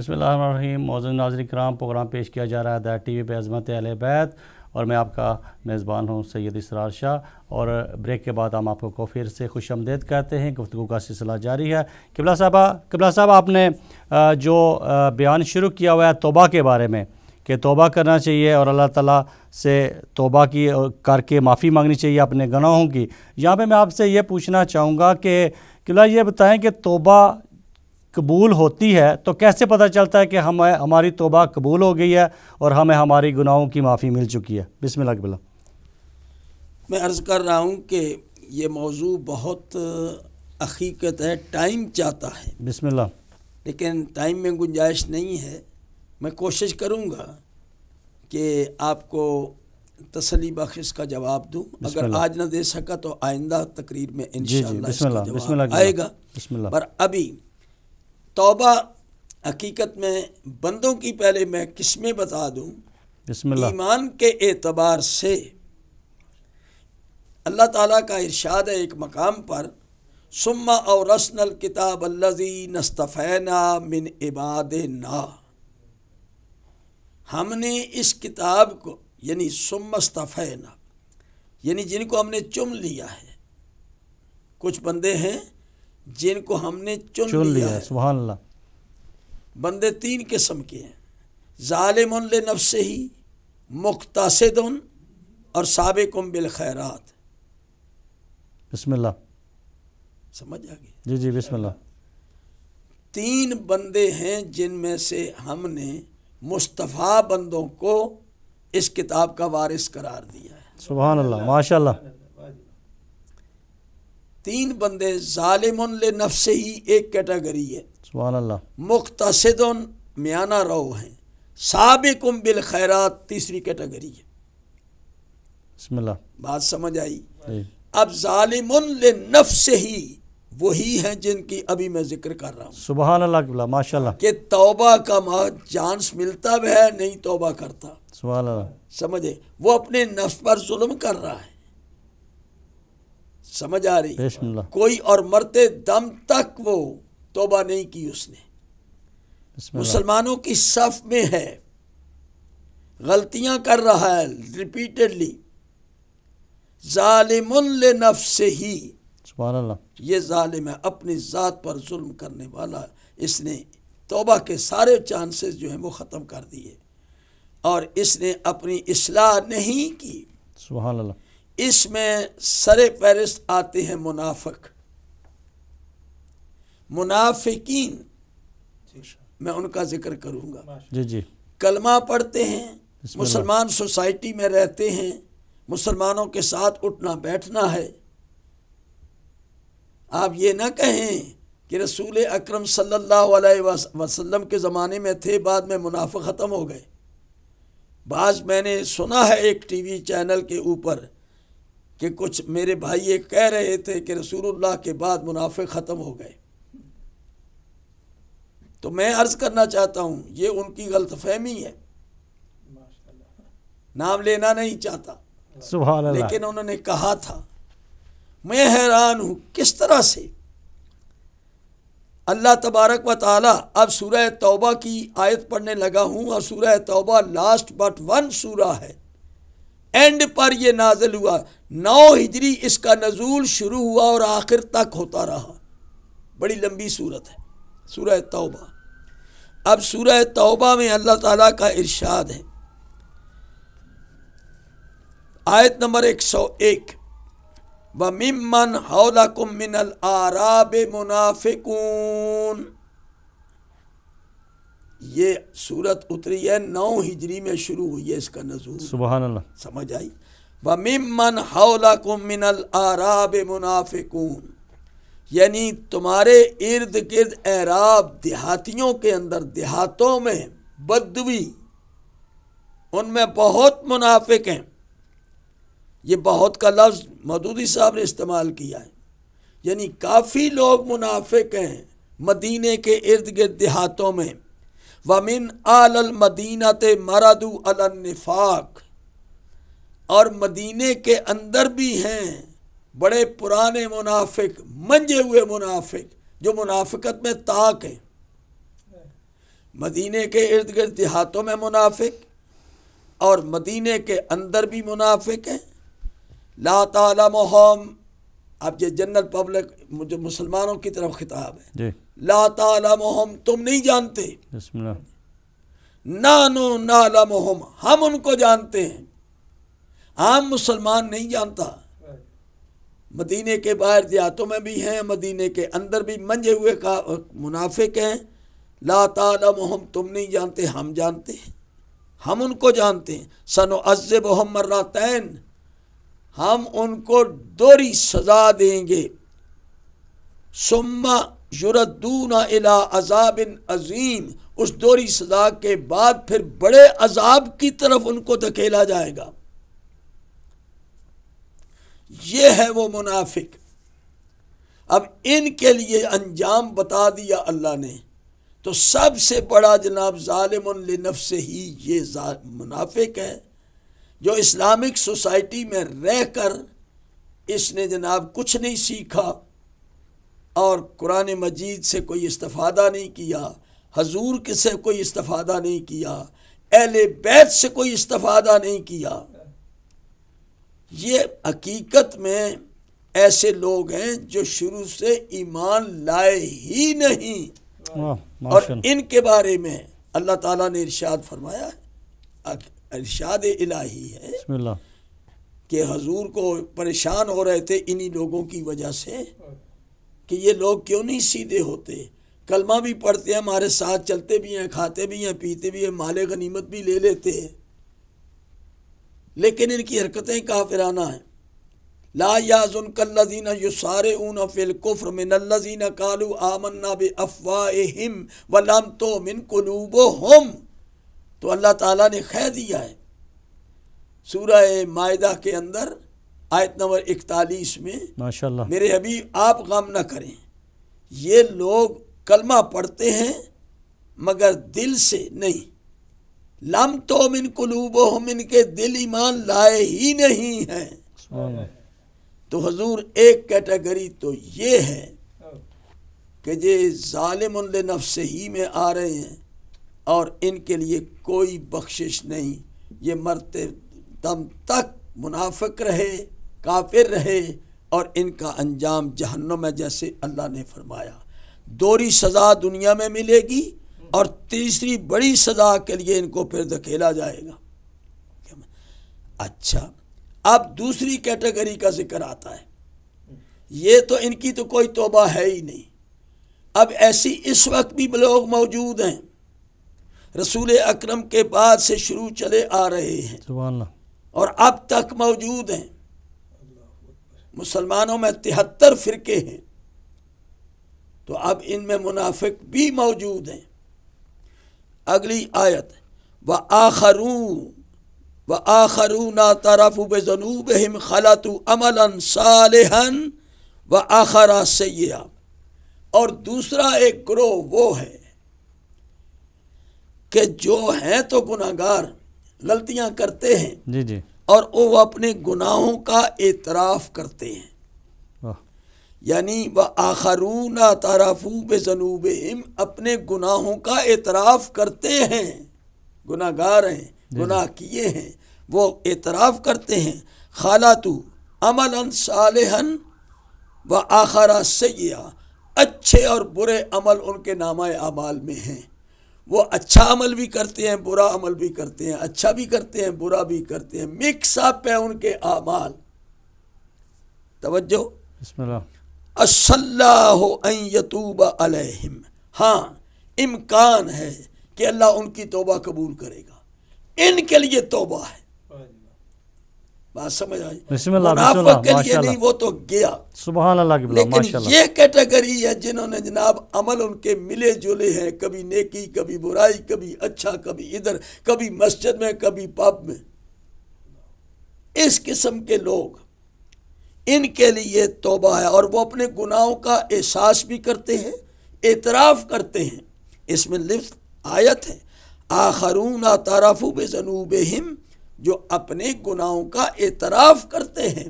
بسم اللہ الرحمن الرحیم موزن ناظرین کرام پروگرام پیش کیا جا رہا ہے ٹی وی پہ عظمت اہل بیت اور میں آپ کا میزبان ہوں سید اسرار شاہ اور بریک کے بعد ہم آپ کو پھر سے خوش آمدید کہتے ہیں گفتگو کا سلسلہ جاری ہے قبلہ صاحبہ قبلہ صاحبہ آپ نے جو بیان شروع کیا ہوا ہے توبہ کے بارے میں کہ توبہ کرنا چاہیے اور اللہ تعالیٰ سے توبہ کی کر کے معافی مانگنی چاہیے اپنے گناہوں کی یہاں پہ میں آپ سے یہ پوچھنا چاہوں گا کہ قلعہ یہ بتائیں کہ توبہ قبول ہوتی ہے تو کیسے پتہ چلتا ہے کہ ہمیں ہماری توبہ قبول ہو گئی ہے اور ہمیں ہماری گناہوں کی معافی مل چکی ہے بسم اللہ قبلہ میں عرض کر رہا ہوں کہ یہ موضوع بہت حقیقت ہے ٹائم چاہتا ہے بسم اللہ لیکن ٹائم میں گنجائش نہیں ہے میں کوشش کروں گا کہ آپ کو تسلی بخش کا جواب دوں اگر آج نہ دے سکا تو آئندہ تقریر میں جی، جی، انشاءاللہ جواب بسم اللہ آئے گا بسم اللہ پر ابھی توبہ حقیقت میں بندوں کی پہلے میں قسمیں بتا دوں بسم اللہ ایمان کے اعتبار سے اللہ تعالیٰ کا ارشاد ہے ایک مقام پر سما اور رسن الکتاب الزی من عباد نا ہم نے اس کتاب کو یعنی سمفین یعنی جن کو ہم نے چم لیا ہے کچھ بندے ہیں جن کو ہم نے چن, چن لیا, لیا ہے سبحان اللہ بندے تین قسم کے ہیں ظالم لنفس ہی مختصد اور سابقم بالخیرات بسم اللہ سمجھ آ گئی جی جی بسم اللہ تین بندے ہیں جن میں سے ہم نے مصطفیٰ بندوں کو اس کتاب کا وارث قرار دیا ہے سبحان اللہ ماشاء اللہ تین بندے ظالم لنفس ہی ایک کیٹاگری ہے سبحان اللہ مقتصد میانہ رو ہیں سابق تیسری کیٹاگری ہے بسم اللہ بات سمجھ آئی جی۔ اب ظالم لنفس ہی وہی ہیں جن کی ابھی میں ذکر کر رہا ہوں سبحان اللہ کہ توبہ کا ماں جانس ملتا بھی ہے نہیں توبہ کرتا سبحان اللہ سمجھے وہ اپنے نفس پر ظلم کر رہا ہے سمجھ آ رہی کوئی اور مرتے دم تک وہ توبہ نہیں کی اس نے مسلمانوں کی صف میں ہے غلطیاں کر رہا ہے ریپیٹڈلی ظالم ہی یہ ظالم ہے اپنی ذات پر ظلم کرنے والا اس نے توبہ کے سارے چانسز جو ہیں وہ ختم کر دیے اور اس نے اپنی اصلاح نہیں کی سبحان اللہ اس میں سرے فہرست آتے ہیں منافق منافقین میں ان کا ذکر کروں گا جی، جی۔ کلمہ پڑھتے ہیں مسلمان سوسائٹی میں رہتے ہیں مسلمانوں کے ساتھ اٹھنا بیٹھنا ہے آپ یہ نہ کہیں کہ رسول اکرم صلی اللہ علیہ وسلم کے زمانے میں تھے بعد میں منافع ختم ہو گئے بعض میں نے سنا ہے ایک ٹی وی چینل کے اوپر کہ کچھ میرے بھائی یہ کہہ رہے تھے کہ رسول اللہ کے بعد منافع ختم ہو گئے تو میں عرض کرنا چاہتا ہوں یہ ان کی غلط فہمی ہے نام لینا نہیں چاہتا لیکن انہوں نے کہا تھا میں حیران ہوں کس طرح سے اللہ تبارک و تعالی اب سورہ توبہ کی آیت پڑھنے لگا ہوں اور سورہ توبہ لاسٹ بٹ ون سورہ ہے اینڈ پر یہ نازل ہوا نو ہجری اس کا نزول شروع ہوا اور آخر تک ہوتا رہا بڑی لمبی صورت ہے سورہ توبہ اب سورہ توبہ میں اللہ تعالیٰ کا ارشاد ہے آیت نمبر ایک سو ایک وَمِمَّنْ حَوْلَكُمْ مِنَ الْآرَابِ مُنَافِقُونَ یہ صورت اتری ہے نو ہجری میں شروع ہوئی ہے اس کا نزول سبحان اللہ سمجھ آئی وَمِمَّنْ حَوْلَكُمْ مِنَ الْآرَابِ مُنَافِقُونَ یعنی تمہارے ارد گرد اعراب دیہاتیوں کے اندر دیہاتوں میں بدوی ان میں بہت منافق ہیں یہ بہت کا لفظ مودودی صاحب نے استعمال کیا ہے یعنی کافی لوگ منافق ہیں مدینہ کے ارد گرد دیہاتوں میں ومن الْمَدِينَةِ المدینت عَلَى النِّفَاق اور مدینے کے اندر بھی ہیں بڑے پرانے منافق منجے ہوئے منافق جو منافقت میں طاق ہیں مدینے کے ارد گرد دیہاتوں میں منافق اور مدینے کے اندر بھی منافق ہیں لا تعالی محم اب یہ جنرل پبلک جو مسلمانوں کی طرف خطاب ہے جی۔ لا تعالی محم تم نہیں جانتے بسم نانو لا محم ہم ان کو جانتے ہیں عام مسلمان نہیں جانتا مدینہ کے باہر دیہاتوں میں بھی ہیں مدینہ کے اندر بھی منجے ہوئے کا منافق ہیں لا تعلمہم تم نہیں جانتے ہم جانتے ہیں ہم ان کو جانتے ہیں سن و مراتین ہم ان کو دوری سزا دیں گے سما یوردون الا عذاب عظیم اس دوری سزا کے بعد پھر بڑے عذاب کی طرف ان کو دھکیلا جائے گا یہ ہے وہ منافق اب ان کے لیے انجام بتا دیا اللہ نے تو سب سے بڑا جناب ظالم النف سے ہی یہ منافق ہے جو اسلامک سوسائٹی میں رہ کر اس نے جناب کچھ نہیں سیکھا اور قرآن مجید سے کوئی استفادہ نہیں کیا حضور سے کوئی استفادہ نہیں کیا اہل بیت سے کوئی استفادہ نہیں کیا یہ حقیقت میں ایسے لوگ ہیں جو شروع سے ایمان لائے ہی نہیں اور ان کے بارے میں اللہ تعالیٰ نے ارشاد فرمایا ارشاد ہے بسم ہے کہ حضور کو پریشان ہو رہے تھے انہی لوگوں کی وجہ سے کہ یہ لوگ کیوں نہیں سیدھے ہوتے کلمہ بھی پڑھتے ہیں ہمارے ساتھ چلتے بھی ہیں کھاتے بھی ہیں پیتے بھی ہیں مال غنیمت بھی لے لیتے ہیں لیکن ان کی حرکتیں کافرانہ ہیں لا یازون کلینہ یو سارے اون من الزین کالو آمنا بے افواہ تو اللہ تعالی نے خیر دیا ہے سورہ معدہ کے اندر آیت نمبر اکتالیس میں ماشاء اللہ میرے ابھی آپ غم نہ کریں یہ لوگ کلمہ پڑھتے ہیں مگر دل سے نہیں لم تو من ان قلوب ہم ان کے دل ایمان لائے ہی نہیں ہیں تو حضور ایک کیٹیگری تو یہ ہے کہ یہ ظالم نفس ہی میں آ رہے ہیں اور ان کے لیے کوئی بخشش نہیں یہ مرتے دم تک منافق رہے کافر رہے اور ان کا انجام جہنم ہے جیسے اللہ نے فرمایا دوری سزا دنیا میں ملے گی اور تیسری بڑی سزا کے لیے ان کو پھر دھکیلا جائے گا اچھا اب دوسری کیٹیگری کا ذکر آتا ہے یہ تو ان کی تو کوئی توبہ ہے ہی نہیں اب ایسی اس وقت بھی لوگ موجود ہیں رسول اکرم کے بعد سے شروع چلے آ رہے ہیں اور اب تک موجود ہیں مسلمانوں میں تہتر فرقے ہیں تو اب ان میں منافق بھی موجود ہیں اگلی آیت و و آخر طرف بے جنوب و آخرا سیاح اور دوسرا ایک گروہ وہ ہے کہ جو ہیں تو گناہ گار غلطیاں کرتے ہیں جی جی اور وہ اپنے گناہوں کا اعتراف کرتے ہیں یعنی وہ آخرون تارافو بنوب جنوب اپنے گناہوں کا اعتراف کرتے ہیں گناہ گار ہیں جی، جی۔ گناہ کیے ہیں وہ اعتراف کرتے ہیں عمل و آخرا سیاح اچھے اور برے عمل ان کے نامہ اعمال میں ہیں وہ اچھا عمل بھی کرتے ہیں برا عمل بھی کرتے ہیں اچھا بھی کرتے ہیں برا بھی کرتے ہیں مکس اپ ہے ان کے اعمال توجہ بسم اللہ علیہم ہاں امکان ہے کہ اللہ ان کی توبہ قبول کرے گا ان کے لیے توبہ ہے یہ کیٹیگری ہے جنہوں نے جناب عمل ان کے ملے جلے ہیں کبھی نیکی کبھی برائی کبھی اچھا کبھی ادھر کبھی مسجد میں کبھی پب میں اس قسم کے لوگ ان کے لیے توبہ ہے اور وہ اپنے گناہوں کا احساس بھی کرتے ہیں اعتراف کرتے ہیں اس میں لفظ آیت ہے آخرون بے بنوب جو اپنے گناہوں کا اعتراف کرتے ہیں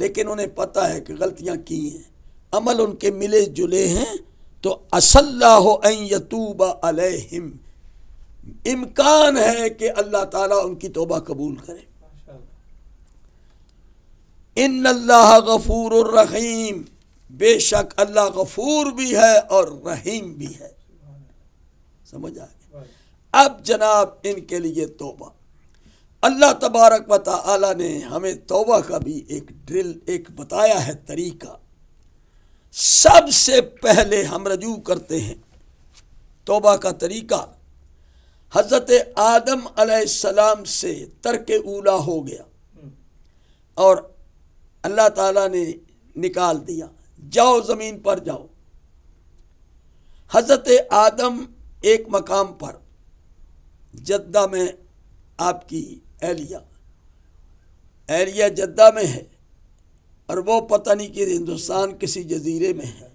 لیکن انہیں پتہ ہے کہ غلطیاں کی ہیں عمل ان کے ملے جلے ہیں تو علیہم امکان ہے کہ اللہ تعالیٰ ان کی توبہ قبول کرے ان اللہ غفور الرحیم بے شک اللہ غفور بھی ہے اور رحیم بھی ہے اب جناب ان کے توبہ اللہ تبارک و تعالی نے ہمیں توبہ کا بھی ایک ڈرل ایک بتایا ہے طریقہ سب سے پہلے ہم رجوع کرتے ہیں توبہ کا طریقہ حضرت آدم علیہ السلام سے ترک اولا ہو گیا اور اللہ تعالیٰ نے نکال دیا جاؤ زمین پر جاؤ حضرت آدم ایک مقام پر جدہ میں آپ کی اہلیہ ایلیا جدہ میں ہے اور وہ پتہ نہیں کہ ہندوستان کسی جزیرے میں ہے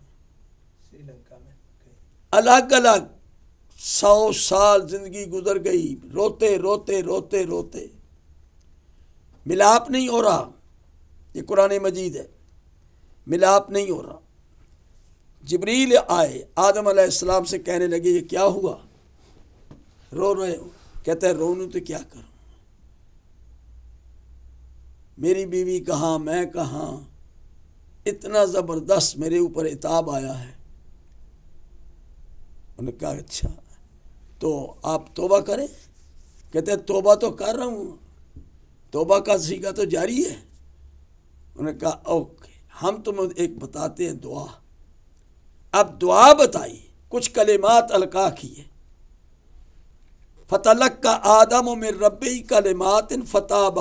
الگ الگ سو سال زندگی گزر گئی روتے روتے روتے روتے ملاپ نہیں ہو رہا یہ قرآن مجید ہے ملاپ نہیں ہو رہا جبریل آئے آدم علیہ السلام سے کہنے لگے یہ کیا ہوا رو رہے ہو کہتے ہے رونوں تو کیا کروں میری بیوی کہاں میں کہاں اتنا زبردست میرے اوپر اتاب آیا ہے انہوں نے کہا اچھا تو آپ توبہ کریں کہتے ہیں توبہ تو کر رہا ہوں توبہ کا سیکھا تو جاری ہے انہوں نے کہا اوکے ہم تم ایک بتاتے ہیں دعا اب دعا بتائی کچھ کلمات القا کیے فتح آدم و میر کلمات کلیمات فتح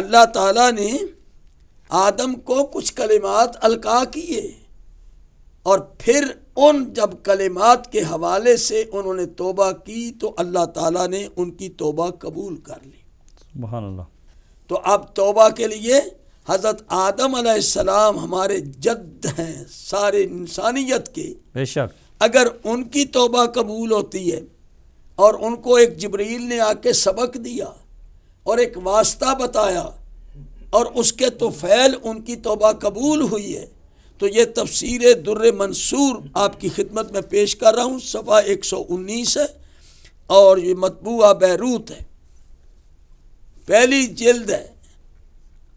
اللہ تعالیٰ نے آدم کو کچھ کلمات القا کیے اور پھر ان جب کلمات کے حوالے سے انہوں نے توبہ کی تو اللہ تعالیٰ نے ان کی توبہ قبول کر لی بہان تو اب توبہ کے لیے حضرت آدم علیہ السلام ہمارے جد ہیں سارے انسانیت کے بے شک اگر ان کی توبہ قبول ہوتی ہے اور ان کو ایک جبریل نے آ کے سبق دیا اور ایک واسطہ بتایا اور اس کے تو فعل ان کی توبہ قبول ہوئی ہے تو یہ تفسیر در منصور آپ کی خدمت میں پیش کر رہا ہوں صفحہ ایک سو انیس ہے اور یہ مطبوعہ بیروت ہے پہلی جلد ہے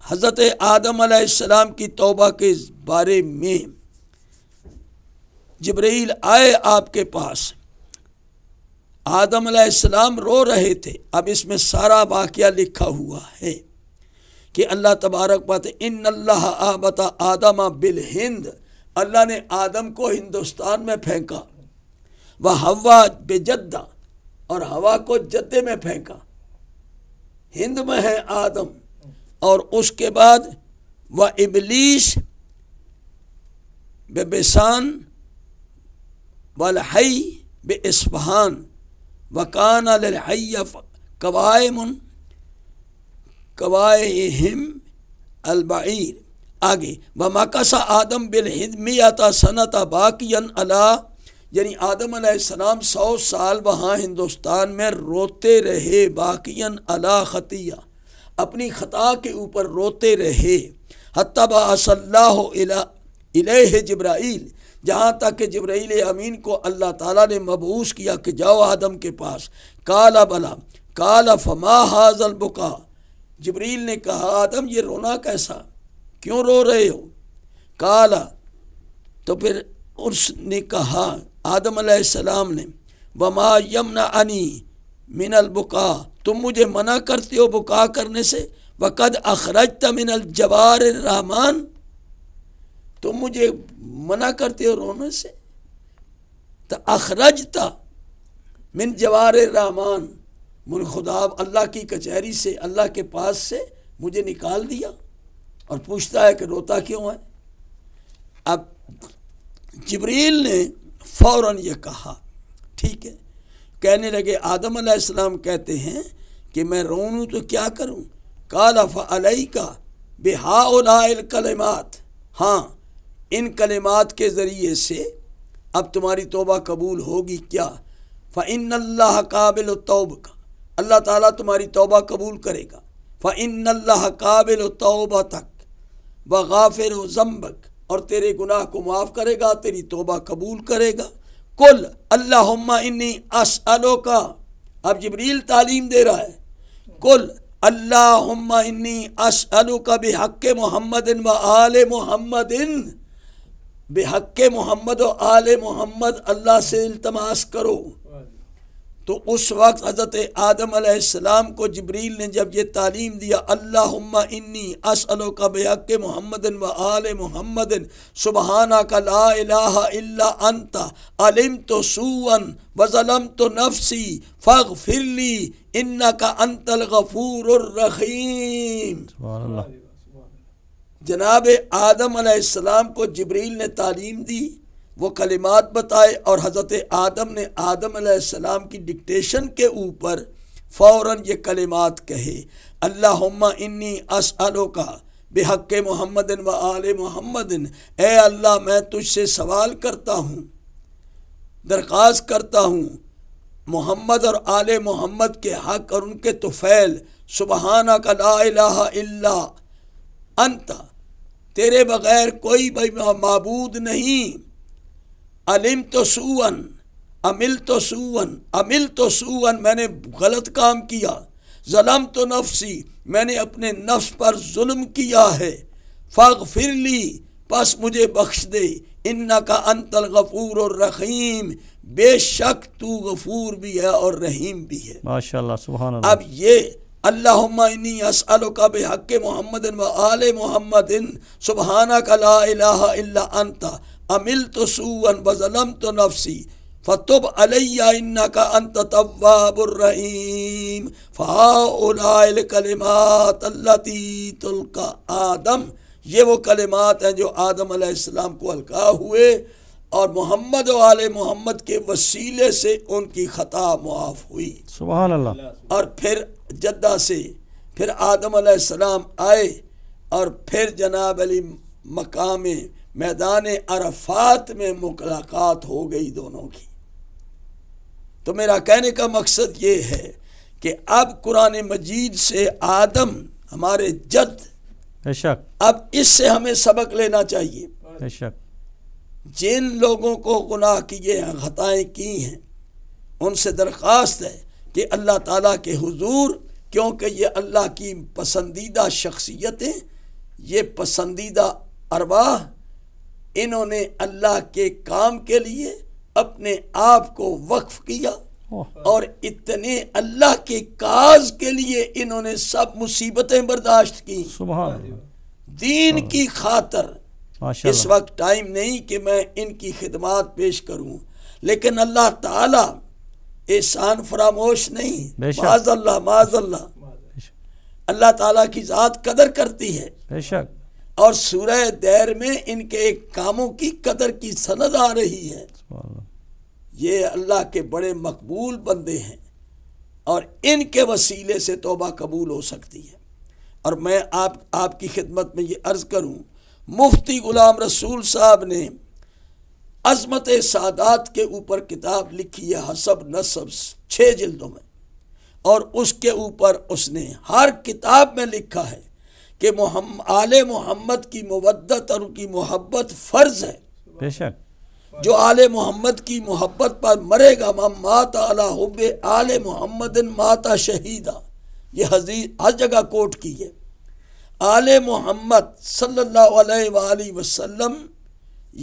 حضرت آدم علیہ السلام کی توبہ کے بارے میں جبریل آئے آپ کے پاس آدم علیہ السلام رو رہے تھے اب اس میں سارا واقعہ لکھا ہوا ہے کہ اللہ تبارک بات ان اللہ آبت آدم بالہند ہند اللہ نے آدم کو ہندوستان میں پھینکا وہ ہوا بے جدہ اور ہوا کو جدے میں پھینکا ہند میں ہے آدم اور اس کے بعد و بے بسان اسفہان وکان الحی قوائم قوائم البعیر آگے و مکس آدم بالحد میاتا صنعت باقی یعنی آدم علیہ السلام سو سال وہاں ہندوستان میں روتے رہے باقین خطیہ اپنی خطا کے اوپر روتے رہے حتیٰ ص اللہ علیہ جبرائیل جہاں تک کہ جبرائیل امین کو اللہ تعالیٰ نے مبوس کیا کہ جاؤ آدم کے پاس کالا بلا کالا فما حاض البکا جبریل نے کہا آدم یہ رونا کیسا کیوں رو رہے ہو کالا تو پھر اس نے کہا آدم علیہ السلام نے وما یمنا انی من البکا تم مجھے منع کرتے ہو بکا کرنے سے وقد اخرج من الجوار رحمان تم مجھے منع کرتے ہو رونے سے اخرج من جوار رحمان من خدا اللہ کی کچہری سے اللہ کے پاس سے مجھے نکال دیا اور پوچھتا ہے کہ روتا کیوں ہے اب جبریل نے فوراً یہ کہا ٹھیک ہے کہنے لگے آدم علیہ السلام کہتے ہیں کہ میں رونوں تو کیا کروں کالا فلئی کا بے حا ہاں ان کلمات کے ذریعے سے اب تمہاری توبہ قبول ہوگی کیا فعن اللہ قابل و توب کا اللہ تعالیٰ تمہاری توبہ قبول کرے گا فعن اللہ قابل توبہ تک بغافر و ضمبک اور تیرے گناہ کو معاف کرے گا تیری توبہ قبول کرے گا کل اللہ انی اسلو کا اب جبریل تعلیم دے رہا ہے کل اللہ انی اسلو کا بے حق محمد و آل محمد بحق محمد و آل محمد اللہ سے التماس کرو تو اس وقت حضرت آدم علیہ السلام کو جبریل نے جب یہ تعلیم دیا اللہ انی اسلو کا بے محمد و آل محمد سبحانہ الہ الا انت علم تو سو ظلم تو نفسی فغ فرلی ان کا انت الغفور الرحیم جناب آدم علیہ السلام کو جبریل نے تعلیم دی وہ کلمات بتائے اور حضرت آدم نے آدم علیہ السلام کی ڈکٹیشن کے اوپر فوراً یہ کلمات کہے اللہ انی اسلوکا بے حق محمد و آل محمد اے اللہ میں تجھ سے سوال کرتا ہوں درخواست کرتا ہوں محمد اور آل محمد کے حق اور ان کے توفیل سبحانہ الہ الا انت تیرے بغیر کوئی بھائی معبود نہیں علم تو امل تو سون امل تو سون میں نے غلط کام کیا ظلم تو نفسی میں نے اپنے نفس پر ظلم کیا ہے فاغفر لی پس مجھے بخش دے ان کا انت الغفور الرحیم بے شک تو غفور بھی ہے اور رحیم بھی ہے ماشاء اللہ اب یہ اللہم انی اسألوکا بحق محمد و آل محمد لا الہ الا انتا امل تو سو بظلم تو نفسی فتب علیہ انت الرحیم طوب کلمات اللہ یہ وہ کلمات ہیں جو آدم علیہ السلام کو الکا ہوئے اور محمد و آل محمد کے وسیلے سے ان کی خطا معاف ہوئی سبحان اللہ اور پھر جدہ سے پھر آدم علیہ السلام آئے اور پھر جناب علی مقام میدان عرفات میں ملاقات ہو گئی دونوں کی تو میرا کہنے کا مقصد یہ ہے کہ اب قرآن مجید سے آدم ہمارے جد اب اس سے ہمیں سبق لینا چاہیے جن لوگوں کو گناہ کیے ہیں خطائیں کی ہیں ان سے درخواست ہے کہ اللہ تعالیٰ کے حضور کیونکہ یہ اللہ کی پسندیدہ شخصیتیں یہ پسندیدہ ارواح انہوں نے اللہ کے کام کے لیے اپنے آپ کو وقف کیا اور اتنے اللہ کے کاز کے لیے انہوں نے سب مصیبتیں برداشت کی سبحان دین کی خاطر اس وقت ٹائم نہیں کہ میں ان کی خدمات پیش کروں لیکن اللہ تعالی احسان فراموش نہیں معذ اللہ معذ اللہ اللہ تعالیٰ کی ذات قدر کرتی ہے بے شک اور سورہ دیر میں ان کے کاموں کی قدر کی سند آ رہی ہے یہ اللہ کے بڑے مقبول بندے ہیں اور ان کے وسیلے سے توبہ قبول ہو سکتی ہے اور میں آپ آپ کی خدمت میں یہ عرض کروں مفتی غلام رسول صاحب نے عظمت سادات کے اوپر کتاب لکھی ہے حسب نصب چھ جلدوں میں اور اس کے اوپر اس نے ہر کتاب میں لکھا ہے کہ محمد آل محمد کی مودت اور ان کی محبت فرض ہے بے شک جو آل محمد کی محبت پر مرے گا حب آل محمد ماتا شہیدہ یہ حضیث ہر جگہ کوٹ کی ہے آل محمد صلی اللہ علیہ وآلہ وسلم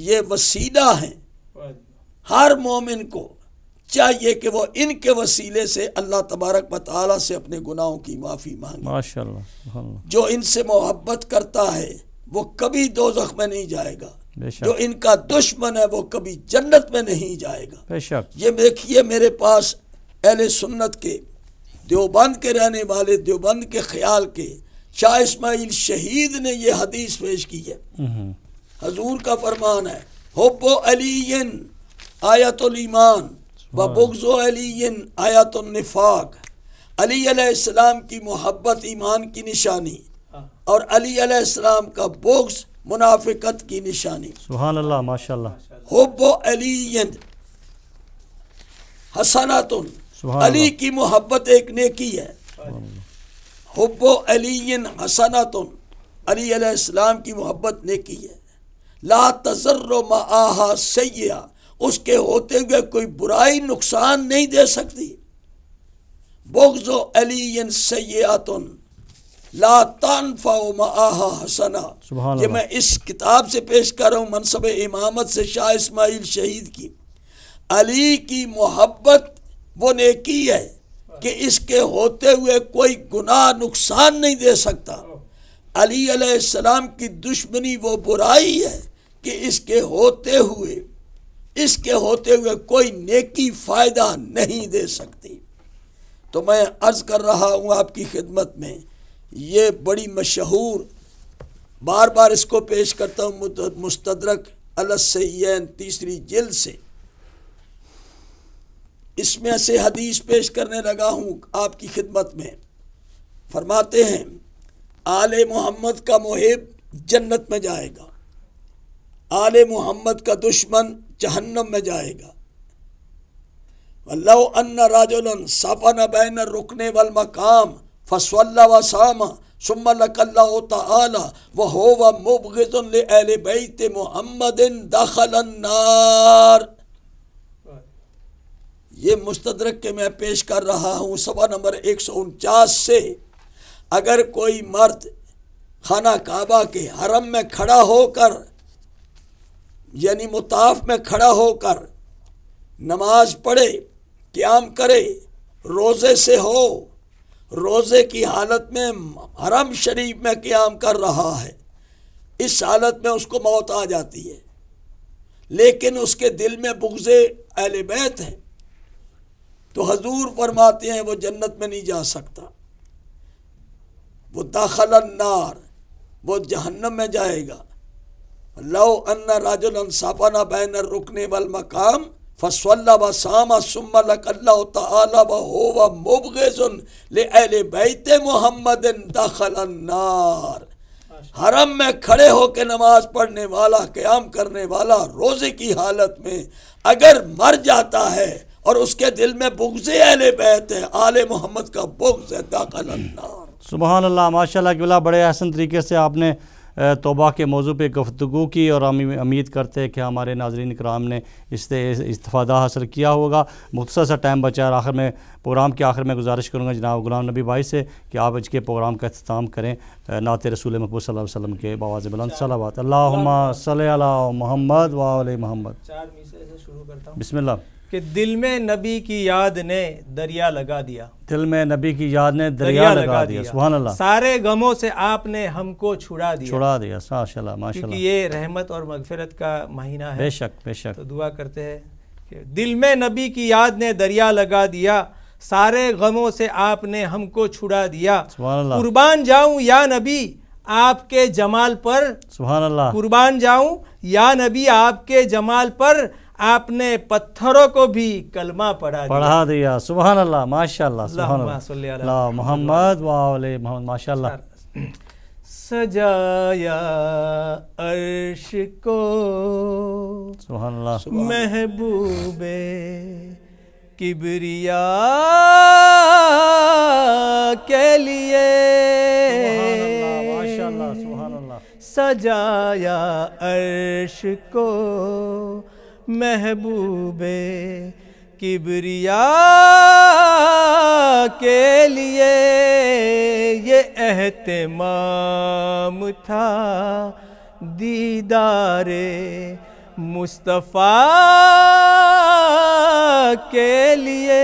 یہ وسیلہ ہیں ہر مومن کو چاہیے کہ وہ ان کے وسیلے سے اللہ تبارک و تعالیٰ سے اپنے گناہوں کی معافی مانگے ماشاءاللہ جو ان سے محبت کرتا ہے وہ کبھی دو میں نہیں جائے گا جو ان کا دشمن ہے وہ کبھی جنت میں نہیں جائے گا یہ دیکھیے میرے پاس اہل سنت کے دیوبند کے رہنے والے دیوبند کے خیال کے شاہ اسماعیل شہید نے یہ حدیث پیش کی ہے حضور کا فرمان ہے حب و علی آیت الایمان و ہاں۔ علی آیات النفاق علی علیہ السلام کی محبت ایمان کی نشانی ہاں۔ اور علی علیہ السلام کا بغض منافقت کی نشانی سبحان اللہ حب و علی حسنات علی کی محبت ایک نیکی ہے حب و علی حسنات علی علیہ السلام کی محبت نیکی ہے لا ما آہا سیاح اس کے ہوتے ہوئے کوئی برائی نقصان نہیں دے سکتی بغض و علی لا تنفع حسنا یہ میں اس کتاب سے پیش کر رہا ہوں منصب امامت سے شاہ اسماعیل شہید کی علی کی محبت وہ نیکی ہے کہ اس کے ہوتے ہوئے کوئی گناہ نقصان نہیں دے سکتا علی علیہ السلام کی دشمنی وہ برائی ہے کہ اس کے ہوتے ہوئے اس کے ہوتے ہوئے کوئی نیکی فائدہ نہیں دے سکتی تو میں عرض کر رہا ہوں آپ کی خدمت میں یہ بڑی مشہور بار بار اس کو پیش کرتا ہوں مستدرک السین تیسری جلد سے اس میں سے حدیث پیش کرنے لگا ہوں آپ کی خدمت میں فرماتے ہیں آل محمد کا محب جنت میں جائے گا آل محمد کا دشمن جہنم میں جائے گا اللہ ان راجن صفن بین رکنے والمقام فصو اللہ و سامہ ثم لك الله تعالى وهو مبغض لآل بيت محمد دخل النار یہ مستدرک کے میں پیش کر رہا ہوں سوا نمبر ایک سو انچاس سے اگر کوئی مرد خانہ کعبہ کے حرم میں کھڑا ہو کر یعنی مطاف میں کھڑا ہو کر نماز پڑھے قیام کرے روزے سے ہو روزے کی حالت میں حرم شریف میں قیام کر رہا ہے اس حالت میں اس کو موت آ جاتی ہے لیکن اس کے دل میں بغزے اہل بیت ہے تو حضور فرماتے ہیں وہ جنت میں نہیں جا سکتا وہ داخل النار وہ جہنم میں جائے گا لو ان راجل انصافنا بین الرکن والمقام فصلى وصام ثم لك الله تعالى وهو مبغض لأهل بیت محمد دخل النار حرم میں کھڑے ہو کے نماز پڑھنے والا قیام کرنے والا روزے کی حالت میں اگر مر جاتا ہے اور اس کے دل میں بغض اہل بیت ہے آل محمد کا بغض ہے داخل النار سبحان اللہ ماشاءاللہ اللہ بڑے احسن طریقے سے آپ نے توبہ کے موضوع پہ گفتگو کی اور ہم امید کرتے ہیں کہ ہمارے ناظرین اکرام نے اس سے استفادہ حاصل کیا ہوگا مختصر سا ٹائم بچا اور آخر میں پروگرام کے آخر میں گزارش کروں گا جناب غلام نبی بھائی سے کہ آپ اج کے پروگرام کا اختتام کریں نعت رسول محبوب صلی اللہ علیہ وسلم کے صلوات اللہم صلی اللہ محمد محمد بسم اللہ کہ دل میں نبی کی یاد نے دریا لگا دیا دل میں نبی کی یاد نے دریا لگا دیا سبحان اللہ سارے غموں سے آپ نے ہم کو دیا دیا کیونکہ یہ رحمت اور مغفرت کا مہینہ ہے بے بے شک شک تو دعا کرتے ہیں دل میں نبی کی یاد نے دریا لگا دیا سارے غموں سے آپ نے ہم کو چھڑا دیا سبحان اللہ قربان جاؤں یا نبی آپ کے جمال پر سبحان اللہ قربان جاؤں یا نبی آپ کے جمال پر آپ نے پتھروں کو بھی کلمہ دیا پڑھا دیا سبحان اللہ ماشاء اللہ اللہ محمد اللہ محمد محمد ماشاء اللہ سجایا عرش کو سبحان اللہ محبوب کبریا کے لیے سبحان اللہ سبحان اللہ سجایا عرش کو محبوبِ کبریا کے لیے یہ احتمام تھا دیدارِ مصطفیٰ کے لیے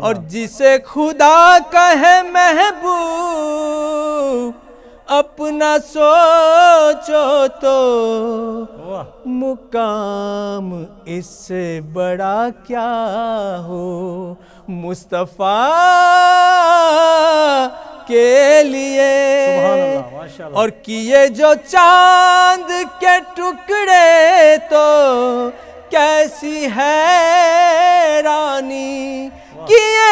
اور جسے خدا کہے محبوب اپنا سوچو تو مقام اس سے بڑا کیا ہو مصطفیٰ کے لیے اور کیے جو چاند کے ٹکڑے تو کیسی ہے رانی کیے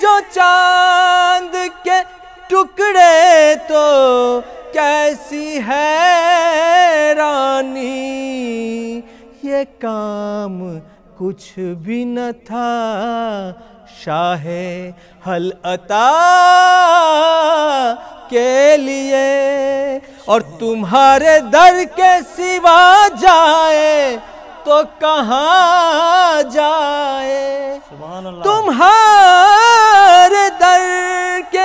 جو چاند کے ٹکڑے تو کیسی ہے رانی یہ کام کچھ بھی نہ تھا شاہ حل عطا کے لیے اور تمہارے در کے سوا جائے تو کہاں جائے تمہارے در کے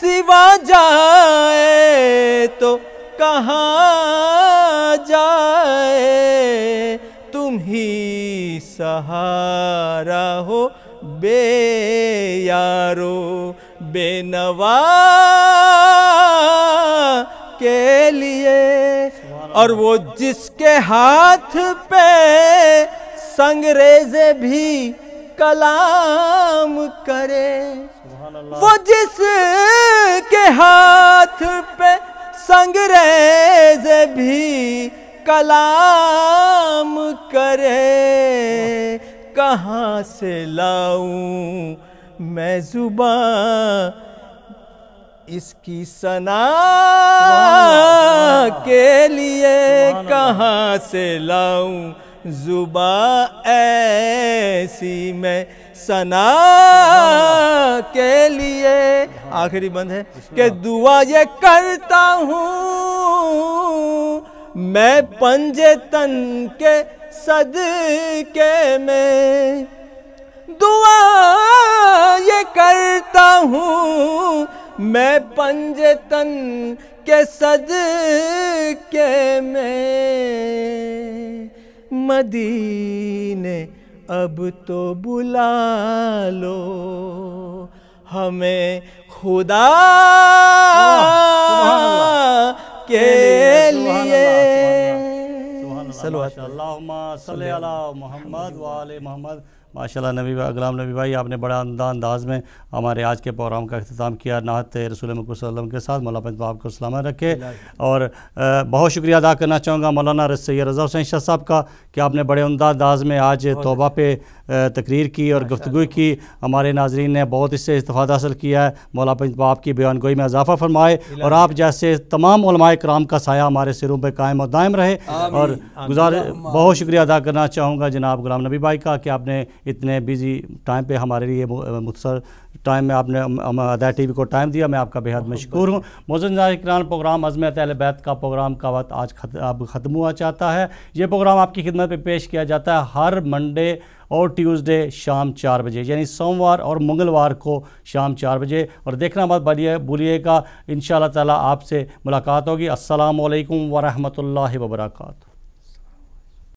سوا جائے تو کہاں جائے تم ہی سہارا ہو بے یارو بے نوا کے لیے اور وہ جس کے ہاتھ پہ سنگریزے بھی کلام کرے وہ جس کے ہاتھ پہ سنگریز بھی کلام کرے کہاں سے لاؤں میں زبان اس کی سنا کے لیے کہاں سے لاؤں زبان ایسی میں سنا کے لیے آخری بند ہے کہ دعا یہ کرتا ہوں میں تن کے صدقے میں دعا یہ کرتا ہوں میں تن کے صدقے میں مدینے اب تو بلا لو ہمیں خدا کے لیے محمد والے محمد ماشاءاللہ نبی بھائی غلام نبی بھائی آپ نے بڑا عمدہ انداز میں ہمارے آج کے پروگرام کا اختتام کیا نہت رسول صلی اللہ علیہ وسلم کے ساتھ مولاپان باپ کو سلامہ رکھے اور بہت شکریہ ادا کرنا چاہوں گا مولانا رسی رضا حسین شاہ صاحب کا کہ آپ نے بڑے عمدہ انداز میں آج توبہ اچھا۔ پہ تقریر کی اور گفتگو کی اچھا۔ ہمارے ناظرین نے بہت اس سے استفادہ حاصل کیا ہے باپ کی بیان گوئی میں اضافہ فرمائے اور آپ جیسے تمام علماء کرام کا سایہ ہمارے سروں پہ قائم اور دائم رہے اور بہت شکریہ ادا کرنا چاہوں گا جناب غلام نبی بھائی کا کہ آپ نے اتنے بیزی ٹائم پہ ہمارے لیے متصر ٹائم میں آپ نے ادا ٹی وی کو ٹائم دیا میں آپ کا بہت مشکور ہوں موزن ذرا اکران پروگرام اہل بیت کا پروگرام کا وقت آج اب ختم ہوا چاہتا ہے یہ پروگرام آپ کی خدمت پہ پیش کیا جاتا ہے ہر منڈے اور ٹیوزڈے شام چار بجے یعنی سوموار اور منگلوار کو شام چار بجے اور دیکھنا بات بھولیے بولیے کا ان شاء اللہ تعالیٰ آپ سے ملاقات ہوگی السلام علیکم ورحمۃ اللہ وبرکاتہ